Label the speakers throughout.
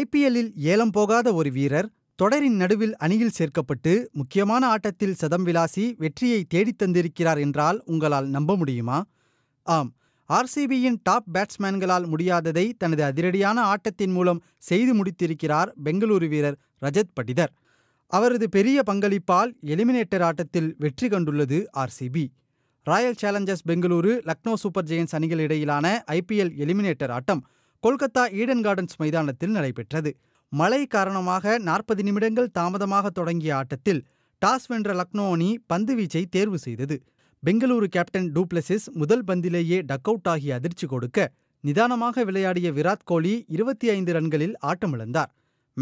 Speaker 1: ஐபிஎல்லில் ஏலம் போகாத ஒரு வீரர் தொடரின் நடுவில் அணியில் சேர்க்கப்பட்டு முக்கியமான ஆட்டத்தில் சதம் விலாசி வெற்றியை தேடித் தந்திருக்கிறார் என்றால் உங்களால் நம்ப முடியுமா ஆம் ஆர்சிபியின் டாப் பேட்ஸ்மேன்களால் முடியாததை தனது அதிரடியான ஆட்டத்தின் மூலம் செய்து முடித்திருக்கிறார் பெங்களூரு வீரர் ரஜத் படிதர் அவரது பெரிய பங்களிப்பால் எலிமினேட்டர் ஆட்டத்தில் வெற்றி கண்டுள்ளது RCB Royal Challengers Bengaluru Lucknow Super Giants அணிகள் இடையிலான ஐபிஎல் எலிமினேட்டர் ஆட்டம் கொல்கத்தா ஈடன் கார்டன்ஸ் மைதானத்தில் நடைபெற்றது மழை காரணமாக நாற்பது நிமிடங்கள் தாமதமாக தொடங்கிய ஆட்டத்தில் டாஸ் வென்ற லக்னோ அணி பந்து வீச்சை தேர்வு செய்தது பெங்களூரு கேப்டன் டூப்ளசிஸ் முதல் பந்திலேயே டக் அவுட் ஆகி அதிர்ச்சி கொடுக்க நிதானமாக விளையாடிய விராட் கோலி இருபத்தி ஐந்து ரன்களில் ஆட்டமிழந்தார்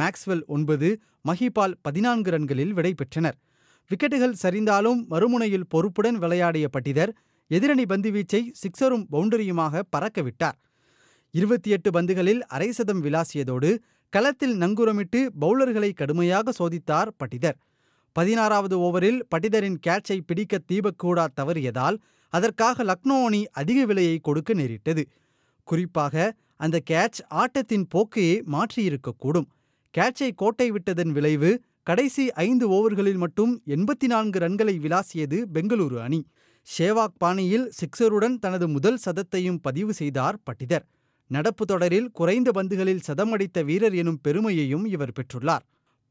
Speaker 1: மேக்ஸ்வெல் ஒன்பது மஹிபால் பதினான்கு ரன்களில் விடை பெற்றனர் விக்கெட்டுகள் சரிந்தாலும் மறுமுனையில் பொறுப்புடன் விளையாடிய பட்டிதர் எதிரணி பந்துவீச்சை சிக்ஸரும் பவுண்டரியுமாக பறக்கவிட்டார் இருபத்தி எட்டு பந்துகளில் அரை சதம் விளாசியதோடு களத்தில் நங்குரமிட்டு பவுலர்களை கடுமையாக சோதித்தார் பட்டிதர் பதினாறாவது ஓவரில் பட்டிதரின் கேட்சை பிடிக்க தீபக்கூடா தவறியதால் அதற்காக லக்னோ அணி அதிக விலையை கொடுக்க நேரிட்டது குறிப்பாக அந்த கேட்ச் ஆட்டத்தின் போக்கையே மாற்றியிருக்கக்கூடும் கேட்சை கோட்டை விட்டதன் விளைவு கடைசி ஐந்து ஓவர்களில் மட்டும் எண்பத்தி நான்கு ரன்களை விளாசியது பெங்களூரு அணி ஷேவாக் பாணியில் சிக்ஸருடன் தனது முதல் சதத்தையும் பதிவு செய்தார் பட்டிதர் நடப்பு தொடரில் குறைந்த பந்துகளில் சதமடித்த வீரர் எனும் பெருமையையும் இவர் பெற்றுள்ளார்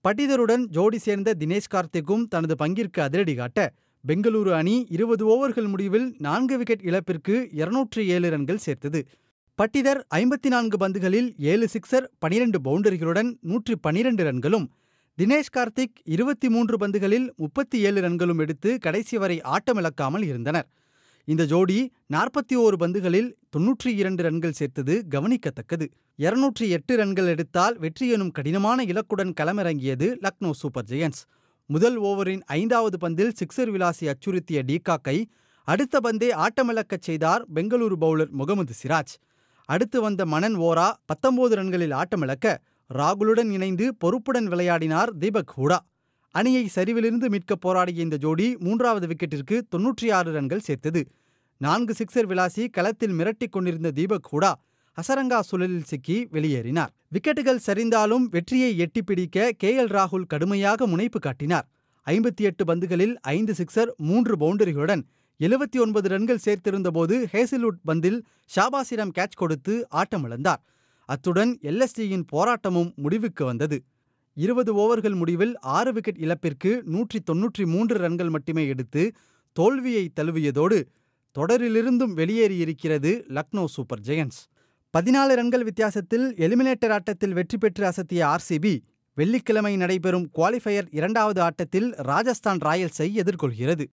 Speaker 1: பட்டிதருடன் ஜோடி சேர்ந்த தினேஷ் கார்த்திக்கும் தனது பங்கிற்கு அதிரடி காட்ட பெங்களூரு அணி இருபது ஓவர்கள் முடிவில் நான்கு விக்கெட் இழப்பிற்கு இருநூற்றி ஏழு ரன்கள் சேர்த்தது பட்டிதர் ஐம்பத்தி நான்கு பந்துகளில் ஏழு சிக்ஸர் பனிரெண்டு பவுண்டரிகளுடன் நூற்றி பனிரெண்டு ரன்களும் தினேஷ் கார்த்திக் இருபத்தி மூன்று பந்துகளில் முப்பத்தி ஏழு ரன்களும் எடுத்து கடைசி வரை ஆட்டமிழக்காமல் இருந்தனர் இந்த ஜோடி நாற்பத்தி ஓரு பந்துகளில் தொன்னூற்றி இரண்டு ரன்கள் சேர்த்தது கவனிக்கத்தக்கது இருநூற்றி எட்டு ரன்கள் எடுத்தால் வெற்றி எனும் கடினமான இலக்குடன் களமிறங்கியது லக்னோ சூப்பர் ஜெயன்ஸ் முதல் ஓவரின் ஐந்தாவது பந்தில் சிக்ஸர் விலாசி அச்சுறுத்திய டீகாக்கை அடுத்த பந்தே ஆட்டமிழக்கச் செய்தார் பெங்களூரு பவுலர் முகமது சிராஜ் அடுத்து வந்த மணன் ஓரா பத்தொன்பது ரன்களில் ஆட்டமிழக்க ராகுலுடன் இணைந்து பொறுப்புடன் விளையாடினார் தீபக் ஹூடா அணியை சரிவிலிருந்து மீட்க போராடிய இந்த ஜோடி மூன்றாவது விக்கெட்டிற்கு தொன்னூற்றி ஆறு ரன்கள் சேர்த்தது நான்கு சிக்ஸர் விளாசி களத்தில் மிரட்டிக் கொண்டிருந்த தீபக் ஹூடா அசரங்கா சுழலில் சிக்கி வெளியேறினார் விக்கெட்டுகள் சரிந்தாலும் வெற்றியை எட்டிப்பிடிக்க பிடிக்க கே எல் ராகுல் கடுமையாக முனைப்பு காட்டினார் ஐம்பத்தி எட்டு பந்துகளில் ஐந்து சிக்ஸர் மூன்று பவுண்டரிகளுடன் எழுபத்தி ஒன்பது ரன்கள் சேர்த்திருந்த போது ஹேசில்வுட் பந்தில் ஷாபாசிடம் கேட்ச் கொடுத்து ஆட்டமிழந்தார் அத்துடன் எல்எஸ்டியின் போராட்டமும் முடிவுக்கு வந்தது இருபது ஓவர்கள் முடிவில் ஆறு விக்கெட் இழப்பிற்கு நூற்றி தொன்னூற்றி மூன்று ரன்கள் மட்டுமே எடுத்து தோல்வியை தழுவியதோடு தொடரிலிருந்தும் வெளியேறியிருக்கிறது லக்னோ சூப்பர் ஜெயன்ஸ் பதினாலு ரன்கள் வித்தியாசத்தில் எலிமினேட்டர் ஆட்டத்தில் வெற்றி பெற்று அசத்திய ஆர்சிபி வெள்ளிக்கிழமை நடைபெறும் குவாலிஃபயர் இரண்டாவது ஆட்டத்தில் ராஜஸ்தான் ராயல்ஸை எதிர்கொள்கிறது